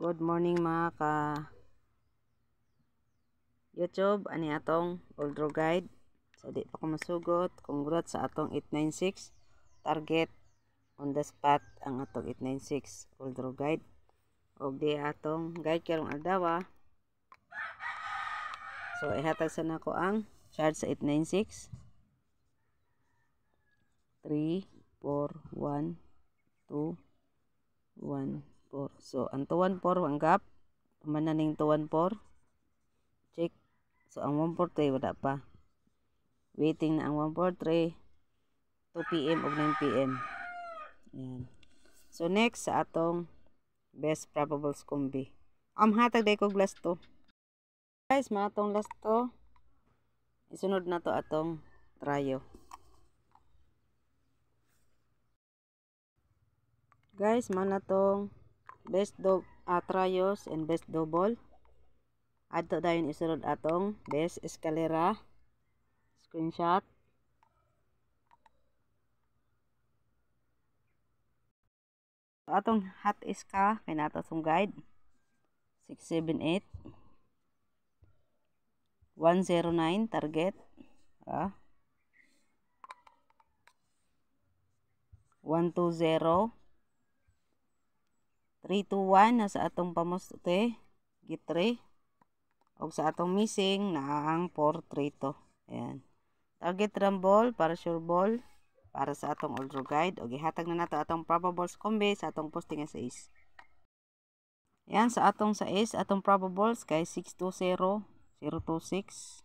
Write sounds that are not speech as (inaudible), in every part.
Good morning mga ka YouTube ani atong Oldro Guide. So di pa ko masugot. Congrats sa atong 896 target on the spot ang atong 896 Oldro Guide. Og di atong guide karong aldawa. So ihatag sa nako ang charge sa 896 3 4 1 2 1 4. So, ang 214, ang gap, man na ning 214. Check. So, ang 143, wala pa. Waiting na ang 143. 2 p.m. o 9 p.m. Ayan. So, next sa atong best probables combi. Ang um, hatag dahil ko glass to. Guys, mga atong last to. Isunod na to atong tryo. Guys, man na tong best do uh, ah, trios and best double adto dayon isulod atong best escalera screenshot atong hot iska kay nato tong guide 678 109 target ah 120 321 to na sa atong pamuste gitre o sa atong missing na ang 432 3 ayan target ram ball para sure ball para sa atong all draw guide o gihatag na nato atong probables kombi sa atong posting sa is ayan sa atong sa is atong probables kay 620 026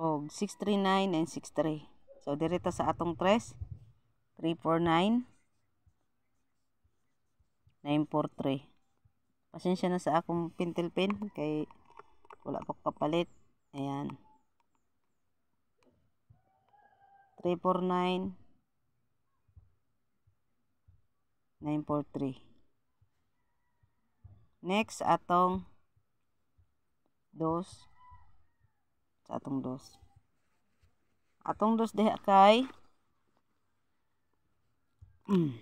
og 639 and 63 so direta sa atong 3 349 943 pasensya na sa akong pintil pin kay wala pa kapalit ayan 349 943 next atong 2 sa atong 2 atong 2 deh kay (clears throat) mm.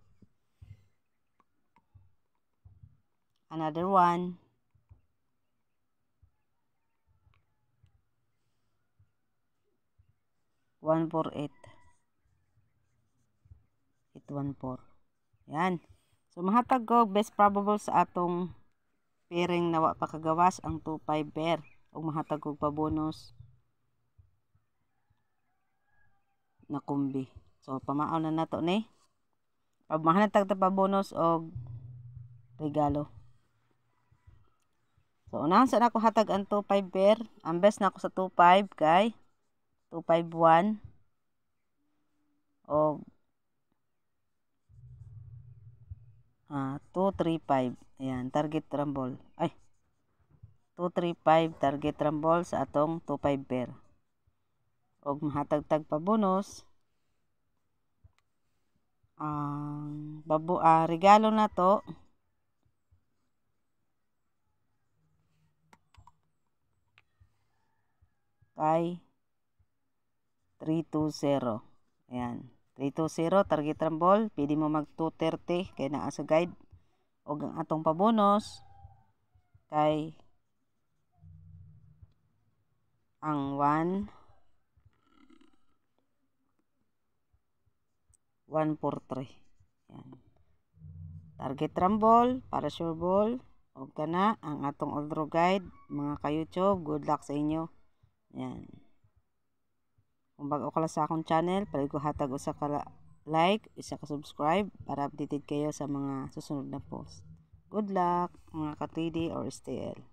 another one one four eight eight one four yan so mahatag ko best probable sa atong pairing nawa pa kagawas ang 25 pair ug mahatag og pabonus na kumbi so pamaon na nato ni pamahanatag ta pabonus og regalo So, unahan sa na ako hatag ang 2.5 pair. Ang best na ako sa 2.5 kay 2.51 o ah, 235. Ayan, target rumble. Ay, 235 target rumble sa atong 25 pair. Og tag pa bonus. Ang um, babu ah, regalo na to kay 320. Ayan. 320, target rumble. Pwede mo mag 230 kay naa sa guide. O ang atong pabonus kay ang 1 143. Ayan. Target rumble, para sure ball. O kana ang atong all draw guide. Mga ka-YouTube, good luck sa inyo. Ayan. Kung bago ka sa akong channel, paliguhatag usa ka like, isa ka subscribe para updated kayo sa mga susunod na post. Good luck mga ka 3D or STL.